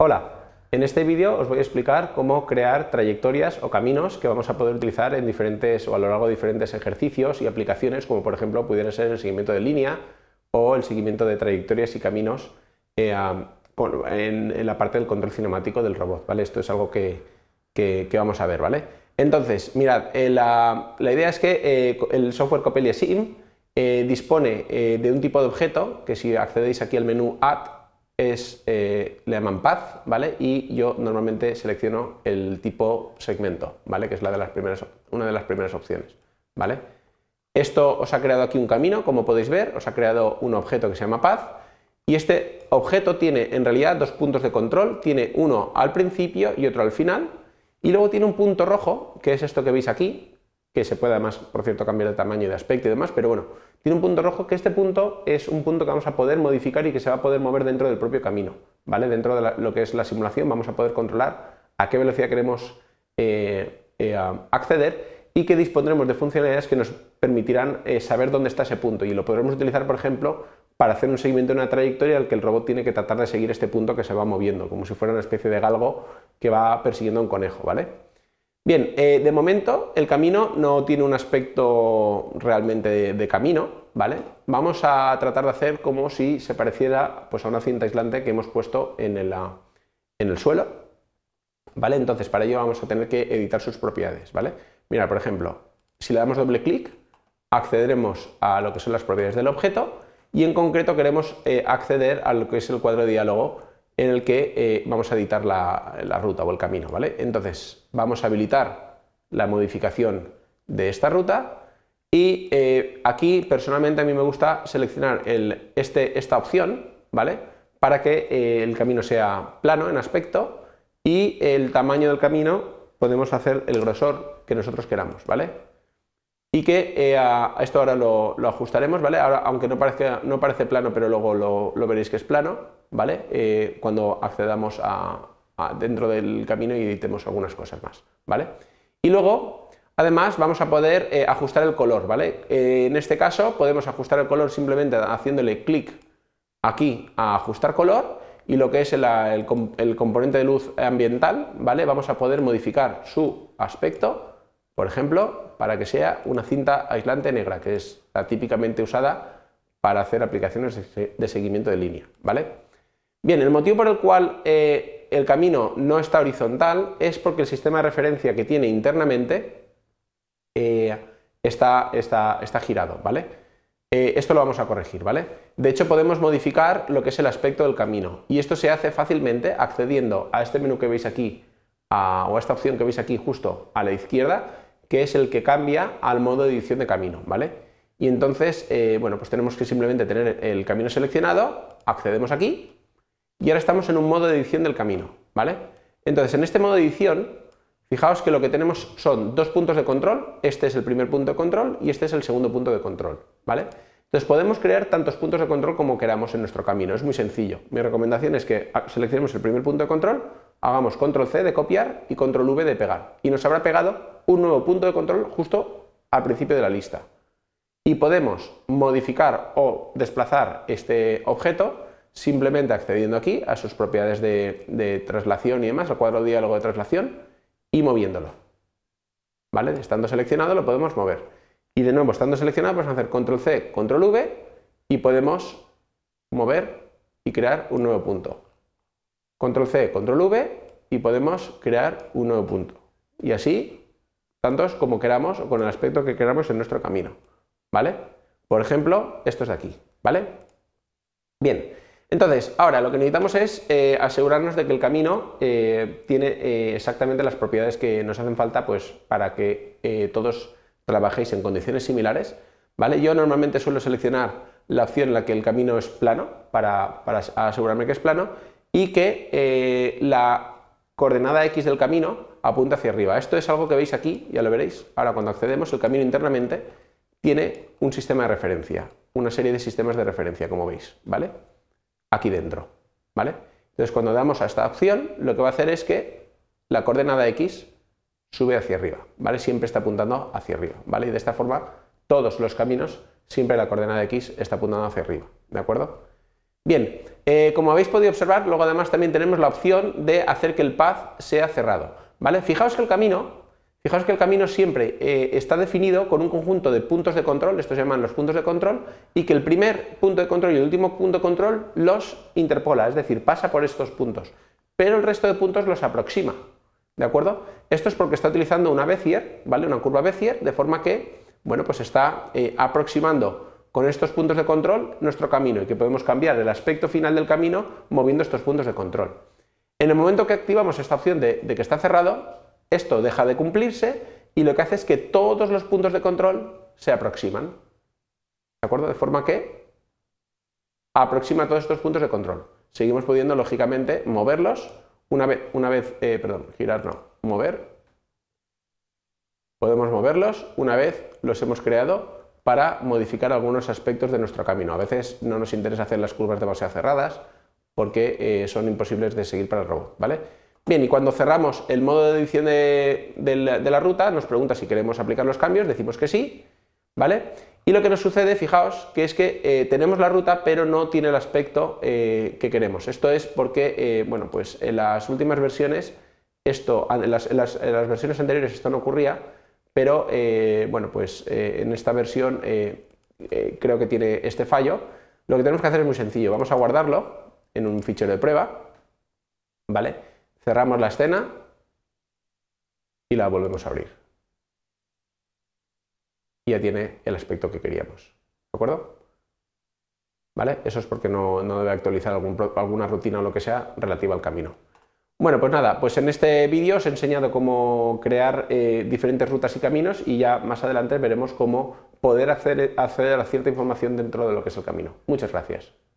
Hola, en este vídeo os voy a explicar cómo crear trayectorias o caminos que vamos a poder utilizar en diferentes o a lo largo de diferentes ejercicios y aplicaciones, como por ejemplo pudiera ser el seguimiento de línea o el seguimiento de trayectorias y caminos eh, en, la parte del control cinemático del robot, ¿vale? Esto es algo que, vamos a ver, ¿vale? Entonces, mirad, eh, la, idea es que eh, el software Copelia Sim dispone de un tipo de objeto que si accedéis aquí al menú Add es, eh, le llaman path, ¿vale? Y yo normalmente selecciono el tipo segmento, ¿vale? Que es la de las primeras, una de las primeras opciones, ¿vale? Esto os ha creado aquí un camino, como podéis ver, os ha creado un objeto que se llama path y este objeto tiene en realidad dos puntos de control, tiene uno al principio y otro al final y luego tiene un punto rojo, que es esto que veis aquí, que se pueda además, por cierto, cambiar de tamaño y de aspecto y demás, pero bueno, tiene un punto rojo que este punto es un punto que vamos a poder modificar y que se va a poder mover dentro del propio camino, ¿vale? Dentro de lo que es la simulación vamos a poder controlar a qué velocidad queremos eh, eh, acceder y que dispondremos de funcionalidades que nos permitirán eh, saber dónde está ese punto y lo podremos utilizar, por ejemplo, para hacer un seguimiento de una trayectoria al que el robot tiene que tratar de seguir este punto que se va moviendo, como si fuera una especie de galgo que va persiguiendo a un conejo, ¿vale? Bien, eh, de momento el camino no tiene un aspecto realmente de, camino, ¿vale? Vamos a tratar de hacer como si se pareciera pues, a una cinta aislante que hemos puesto ah, en el, suelo, ¿vale? Entonces para ello vamos a tener que editar sus propiedades, ¿vale? Mira, por ejemplo, si le damos doble clic, accederemos a lo que son las propiedades del objeto y en concreto queremos eh, acceder a lo que es el cuadro de diálogo en el que eh, vamos a editar la, ruta o el camino, ¿vale? Entonces, vamos a habilitar la modificación de esta ruta y eh, aquí personalmente a mí me gusta seleccionar este, esta opción, ¿vale? Para que eh, el camino sea plano en aspecto y el tamaño del camino podemos hacer el grosor que nosotros queramos, ¿vale? y que eh, esto ahora lo, ajustaremos, ¿vale? aunque no, parece plano, pero luego lo, veréis que es plano, ¿vale? Eh, cuando accedamos dentro del camino y editemos algunas cosas más, ¿vale? Y luego, además, vamos a poder eh, ajustar el color, ¿vale? en este caso, podemos ajustar el color simplemente haciéndole clic aquí a ajustar color y lo que es el, el componente de luz ambiental, ¿vale? Vamos a poder modificar su aspecto por ejemplo, para que sea una cinta aislante negra, que es la típicamente usada para hacer aplicaciones de seguimiento de línea, ¿vale? Bien, el motivo por el cual eh, el camino no está horizontal es porque el sistema de referencia que tiene internamente eh, está, está, girado, ¿vale? Eh, esto lo vamos a corregir, ¿vale? De hecho, podemos modificar lo que es el aspecto del camino y esto se hace fácilmente accediendo a este menú que veis aquí o a esta opción que veis aquí justo a la izquierda que es el que cambia al modo de edición de camino, ¿vale? Y entonces, eh, bueno, pues tenemos que simplemente tener el camino seleccionado, accedemos aquí y ahora estamos en un modo de edición del camino, ¿vale? Entonces, en este modo de edición, fijaos que lo que tenemos son dos puntos de control, este es el primer punto de control y este es el segundo punto de control, ¿vale? Entonces podemos crear tantos puntos de control como queramos en nuestro camino, es muy sencillo. Mi recomendación es que seleccionemos el primer punto de control, hagamos control C de copiar y control V de pegar. Y nos habrá pegado un nuevo punto de control justo al principio de la lista. Y podemos modificar o desplazar este objeto simplemente accediendo aquí a sus propiedades de, traslación y demás, al cuadro de diálogo de traslación y moviéndolo. ¿Vale? Estando seleccionado lo podemos mover. Y de nuevo, estando seleccionado, podemos hacer control C, control V y podemos mover y crear un nuevo punto control C, control V y podemos crear un nuevo punto. Y así, tantos como queramos o con el aspecto que queramos en nuestro camino. ¿Vale? Por ejemplo, estos de aquí. ¿Vale? Bien. Entonces, ahora lo que necesitamos es eh, asegurarnos de que el camino eh, tiene eh, exactamente las propiedades que nos hacen falta pues, para que todos trabajéis en condiciones similares. ¿vale? Yo normalmente suelo seleccionar la opción en la que el camino es plano para asegurarme que es plano y que eh, la coordenada x del camino apunta hacia arriba. Esto es algo que veis aquí, ya lo veréis. Ahora cuando accedemos, el camino internamente tiene un sistema de referencia, una serie de sistemas de referencia, como veis, ¿vale? Aquí dentro, ¿vale? Entonces cuando damos a esta opción, lo que va a hacer es que la coordenada x sube hacia arriba, ¿vale? Siempre está apuntando hacia arriba, ¿vale? Y de esta forma todos los caminos, siempre la coordenada x está apuntando hacia arriba, ¿de acuerdo? Bien, eh, como habéis podido observar, luego además también tenemos la opción de hacer que el path sea cerrado. ¿vale? Fijaos que el camino, fijaos que el camino siempre eh, está definido con un conjunto de puntos de control, estos se llaman los puntos de control, y que el primer punto de control y el último punto de control los interpola, es decir, pasa por estos puntos, pero el resto de puntos los aproxima. ¿De acuerdo? Esto es porque está utilizando una Bezier, ¿vale? Una curva Bezier, de forma que, bueno, pues está eh, aproximando con estos puntos de control nuestro camino y que podemos cambiar el aspecto final del camino moviendo estos puntos de control. En el momento que activamos esta opción de, que está cerrado, esto deja de cumplirse y lo que hace es que todos los puntos de control se aproximan. ¿De acuerdo? De forma que aproxima todos estos puntos de control. Seguimos pudiendo, lógicamente, moverlos una vez, una vez eh, perdón, girar no, mover. Podemos moverlos una vez los hemos creado para modificar algunos aspectos de nuestro camino. A veces no nos interesa hacer las curvas de base cerradas porque eh, son imposibles de seguir para el robot, ¿vale? Bien, y cuando cerramos el modo de edición de, la, ruta, nos pregunta si queremos aplicar los cambios, decimos que sí, ¿vale? Y lo que nos sucede, fijaos, que es que eh, tenemos la ruta, pero no tiene el aspecto eh, que queremos. Esto es porque, bueno, pues en las últimas versiones, esto, en las versiones anteriores esto no ocurría, pero eh, bueno, pues eh, en esta versión eh, creo que tiene este fallo. Lo que tenemos que hacer es muy sencillo, vamos a guardarlo en un fichero de prueba, ¿vale? Cerramos la escena y la volvemos a abrir. Y ya tiene el aspecto que queríamos, ¿de acuerdo? ¿Vale? Eso es porque no, debe actualizar alguna rutina o lo que sea relativa al camino. Bueno, pues nada, pues en este vídeo os he enseñado cómo crear eh, diferentes rutas y caminos y ya más adelante veremos cómo poder acceder a cierta información dentro de lo que es el camino. Muchas gracias.